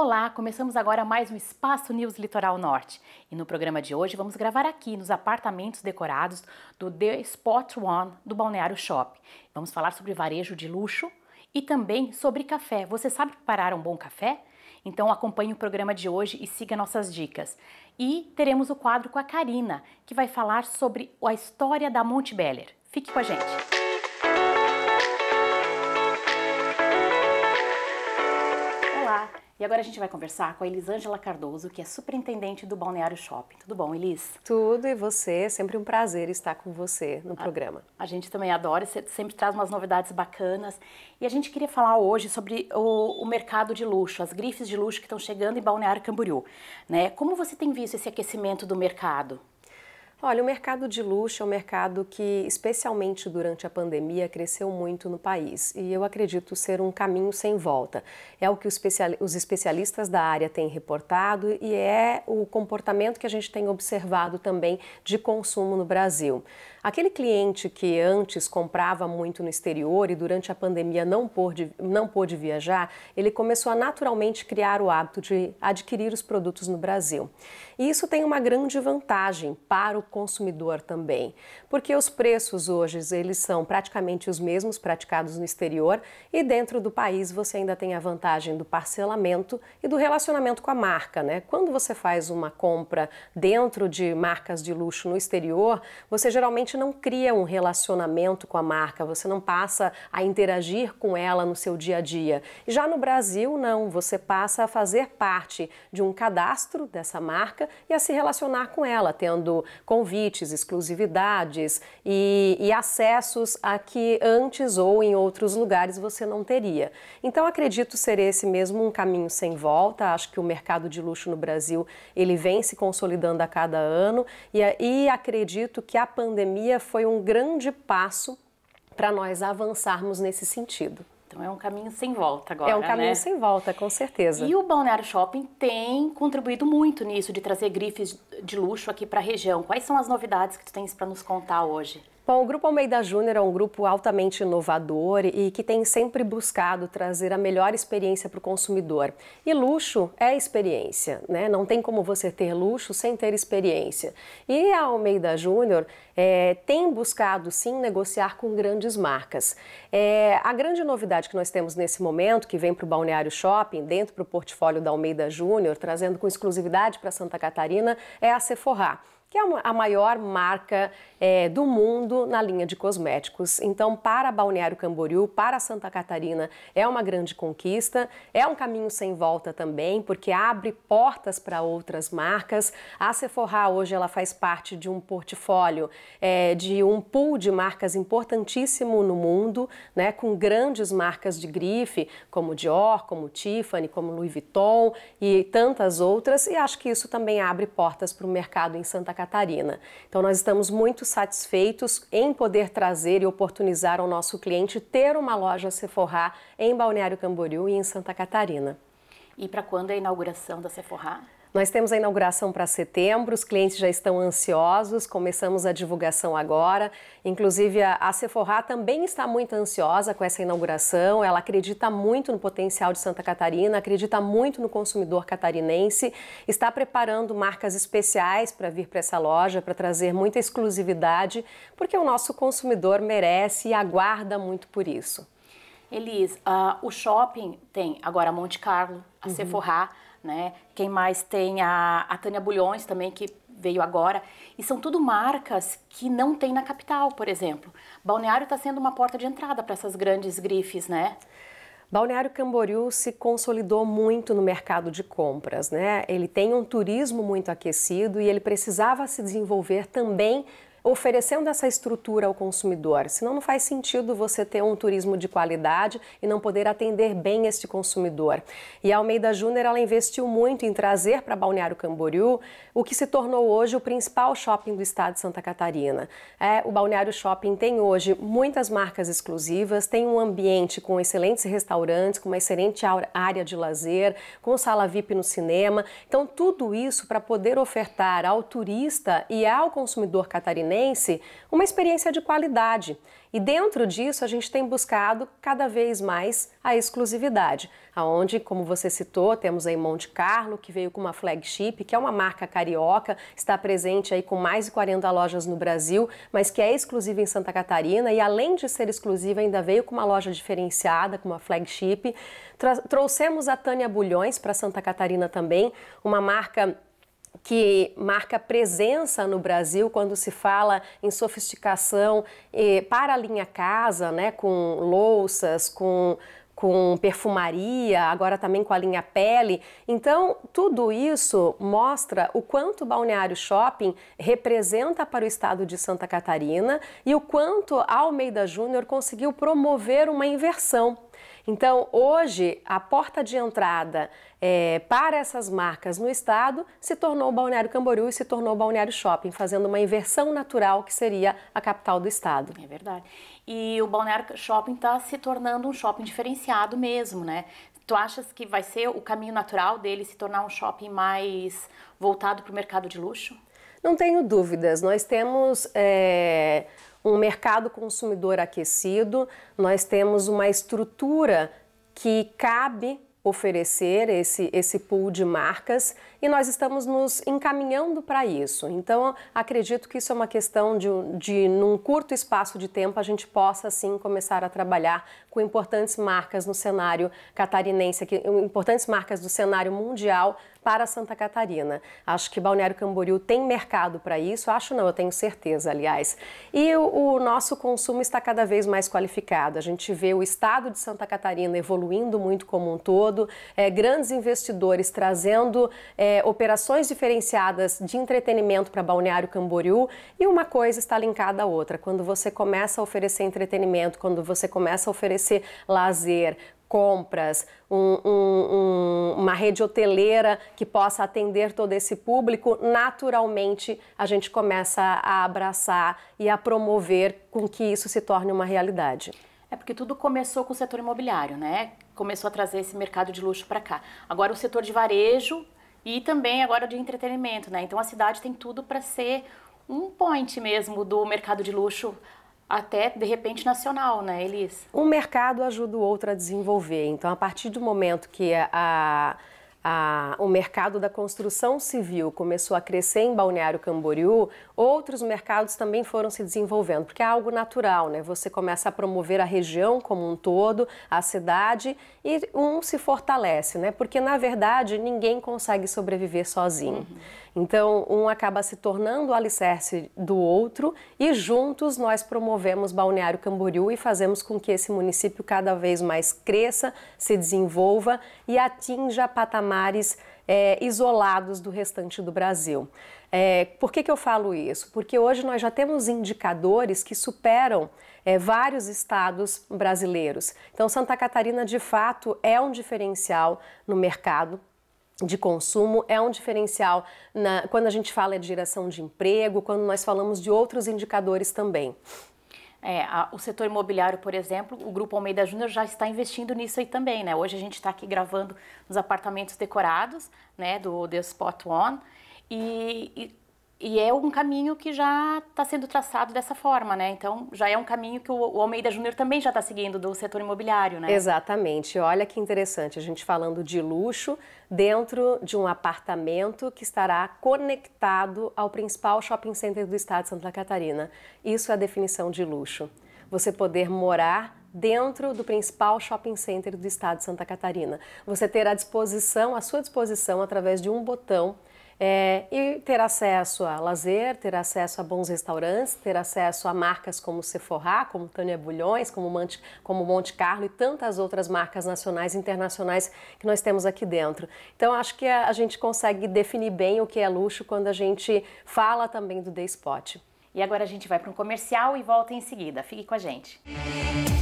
Olá, começamos agora mais um Espaço News Litoral Norte. E no programa de hoje vamos gravar aqui nos apartamentos decorados do The Spot One do Balneário Shop. Vamos falar sobre varejo de luxo e também sobre café. Você sabe preparar um bom café? Então acompanhe o programa de hoje e siga nossas dicas. E teremos o quadro com a Karina, que vai falar sobre a história da Monte Beller. Fique com a gente. Olá, e agora a gente vai conversar com a Elisângela Cardoso, que é superintendente do Balneário Shopping. Tudo bom, Elis? Tudo, e você? É sempre um prazer estar com você no a, programa. A gente também adora, você sempre traz umas novidades bacanas. E a gente queria falar hoje sobre o, o mercado de luxo, as grifes de luxo que estão chegando em Balneário Camboriú. Né? Como você tem visto esse aquecimento do mercado? Olha, o mercado de luxo é um mercado que, especialmente durante a pandemia, cresceu muito no país e eu acredito ser um caminho sem volta. É o que os especialistas da área têm reportado e é o comportamento que a gente tem observado também de consumo no Brasil. Aquele cliente que antes comprava muito no exterior e durante a pandemia não pôde, não pôde viajar, ele começou a naturalmente criar o hábito de adquirir os produtos no Brasil. E isso tem uma grande vantagem para o consumidor também, porque os preços hoje eles são praticamente os mesmos praticados no exterior e dentro do país você ainda tem a vantagem do parcelamento e do relacionamento com a marca, né? Quando você faz uma compra dentro de marcas de luxo no exterior, você geralmente não cria um relacionamento com a marca, você não passa a interagir com ela no seu dia a dia. Já no Brasil, não, você passa a fazer parte de um cadastro dessa marca e a se relacionar com ela, tendo convites, exclusividades e, e acessos a que antes ou em outros lugares você não teria. Então acredito ser esse mesmo um caminho sem volta. Acho que o mercado de luxo no Brasil ele vem se consolidando a cada ano e, e acredito que a pandemia foi um grande passo para nós avançarmos nesse sentido. Então é um caminho sem volta agora. É um caminho né? sem volta, com certeza. E o Balneário Shopping tem contribuído muito nisso, de trazer grifes de luxo aqui para a região. Quais são as novidades que tu tens para nos contar hoje? Bom, o Grupo Almeida Júnior é um grupo altamente inovador e que tem sempre buscado trazer a melhor experiência para o consumidor. E luxo é experiência, né? Não tem como você ter luxo sem ter experiência. E a Almeida Júnior é, tem buscado sim negociar com grandes marcas. É, a grande novidade que nós temos nesse momento, que vem para o Balneário Shopping, dentro do portfólio da Almeida Júnior, trazendo com exclusividade para Santa Catarina, é a Sephora que é a maior marca é, do mundo na linha de cosméticos. Então, para Balneário Camboriú, para Santa Catarina, é uma grande conquista, é um caminho sem volta também, porque abre portas para outras marcas. A Sephora hoje ela faz parte de um portfólio, é, de um pool de marcas importantíssimo no mundo, né, com grandes marcas de grife, como Dior, como Tiffany, como Louis Vuitton e tantas outras, e acho que isso também abre portas para o mercado em Santa Catarina. Então, nós estamos muito satisfeitos em poder trazer e oportunizar ao nosso cliente ter uma loja Sephora em Balneário Camboriú e em Santa Catarina. E para quando é a inauguração da Sephora? Nós temos a inauguração para setembro, os clientes já estão ansiosos, começamos a divulgação agora. Inclusive, a, Sephora também está muito ansiosa com essa inauguração. Ela acredita muito no potencial de Santa Catarina, acredita muito no consumidor catarinense, está preparando marcas especiais para vir para essa loja, para trazer muita exclusividade, porque o nosso consumidor merece e aguarda muito por isso. Elis, uh, o shopping tem agora Monte Carlo, a uhum. Sephora né? Quem mais tem a, a Tânia Bulhões também, que veio agora. E são tudo marcas que não tem na capital, por exemplo. Balneário está sendo uma porta de entrada para essas grandes grifes, né? Balneário Camboriú se consolidou muito no mercado de compras, né? Ele tem um turismo muito aquecido e ele precisava se desenvolver também oferecendo essa estrutura ao consumidor. Senão não faz sentido você ter um turismo de qualidade e não poder atender bem este consumidor. E a Almeida Júnior ela investiu muito em trazer para Balneário Camboriú o que se tornou hoje o principal shopping do estado de Santa Catarina. É, o Balneário Shopping tem hoje muitas marcas exclusivas, tem um ambiente com excelentes restaurantes, com uma excelente área de lazer, com sala VIP no cinema. Então tudo isso para poder ofertar ao turista e ao consumidor catarinense Fluminense uma experiência de qualidade. E dentro disso, a gente tem buscado cada vez mais a exclusividade, aonde, como você citou, temos aí Monte Carlo, que veio com uma flagship, que é uma marca carioca, está presente aí com mais de 40 lojas no Brasil, mas que é exclusiva em Santa Catarina e além de ser exclusiva, ainda veio com uma loja diferenciada, com uma flagship. Tra trouxemos a Tânia Bulhões para Santa Catarina também, uma marca que marca presença no Brasil quando se fala em sofisticação eh, para a linha casa, né, com louças, com, com perfumaria, agora também com a linha pele. Então, tudo isso mostra o quanto o Balneário Shopping representa para o estado de Santa Catarina e o quanto a Almeida Júnior conseguiu promover uma inversão então, hoje, a porta de entrada é, para essas marcas no estado se tornou o Balneário Camboriú e se tornou o Balneário Shopping, fazendo uma inversão natural que seria a capital do estado. É verdade. E o Balneário Shopping está se tornando um shopping diferenciado mesmo, né? Tu achas que vai ser o caminho natural dele se tornar um shopping mais voltado para o mercado de luxo? Não tenho dúvidas, nós temos é, um mercado consumidor aquecido, nós temos uma estrutura que cabe oferecer esse, esse pool de marcas e nós estamos nos encaminhando para isso. Então, acredito que isso é uma questão de, de, num curto espaço de tempo, a gente possa, sim, começar a trabalhar com importantes marcas no cenário catarinense, que, importantes marcas do cenário mundial para Santa Catarina. Acho que Balneário Camboriú tem mercado para isso, acho não, eu tenho certeza, aliás. E o, o nosso consumo está cada vez mais qualificado. A gente vê o estado de Santa Catarina evoluindo muito como um todo, é, grandes investidores trazendo é, operações diferenciadas de entretenimento para Balneário Camboriú e uma coisa está linkada à outra. Quando você começa a oferecer entretenimento, quando você começa a oferecer lazer, compras, um, um, uma rede hoteleira que possa atender todo esse público, naturalmente a gente começa a abraçar e a promover com que isso se torne uma realidade. É porque tudo começou com o setor imobiliário, né? Começou a trazer esse mercado de luxo para cá. Agora o setor de varejo e também agora de entretenimento, né? Então a cidade tem tudo para ser um point mesmo do mercado de luxo até de repente nacional, né, Elis? Um mercado ajuda o outro a desenvolver. Então, a partir do momento que a, a, o mercado da construção civil começou a crescer em Balneário Camboriú, outros mercados também foram se desenvolvendo, porque é algo natural, né? Você começa a promover a região como um todo, a cidade, e um se fortalece, né? Porque na verdade ninguém consegue sobreviver sozinho. Uhum. Então, um acaba se tornando o alicerce do outro e juntos nós promovemos Balneário Camboriú e fazemos com que esse município cada vez mais cresça, se desenvolva e atinja patamares é, isolados do restante do Brasil. É, por que, que eu falo isso? Porque hoje nós já temos indicadores que superam é, vários estados brasileiros. Então, Santa Catarina, de fato, é um diferencial no mercado de consumo é um diferencial na, quando a gente fala de geração de emprego, quando nós falamos de outros indicadores também. É, a, o setor imobiliário, por exemplo, o Grupo Almeida Júnior já está investindo nisso aí também, né? Hoje a gente está aqui gravando nos apartamentos decorados, né, do The Spot One, e, e e é um caminho que já está sendo traçado dessa forma, né? Então, já é um caminho que o Almeida Júnior também já está seguindo do setor imobiliário, né? Exatamente. Olha que interessante, a gente falando de luxo dentro de um apartamento que estará conectado ao principal shopping center do estado de Santa Catarina. Isso é a definição de luxo. Você poder morar dentro do principal shopping center do estado de Santa Catarina. Você ter à disposição, à sua disposição, através de um botão, é, e ter acesso a lazer, ter acesso a bons restaurantes, ter acesso a marcas como Sephora, como Tânia Bulhões, como Monte, como Monte Carlo e tantas outras marcas nacionais e internacionais que nós temos aqui dentro. Então, acho que a, a gente consegue definir bem o que é luxo quando a gente fala também do The Spot. E agora a gente vai para um comercial e volta em seguida. Fique com a gente. Música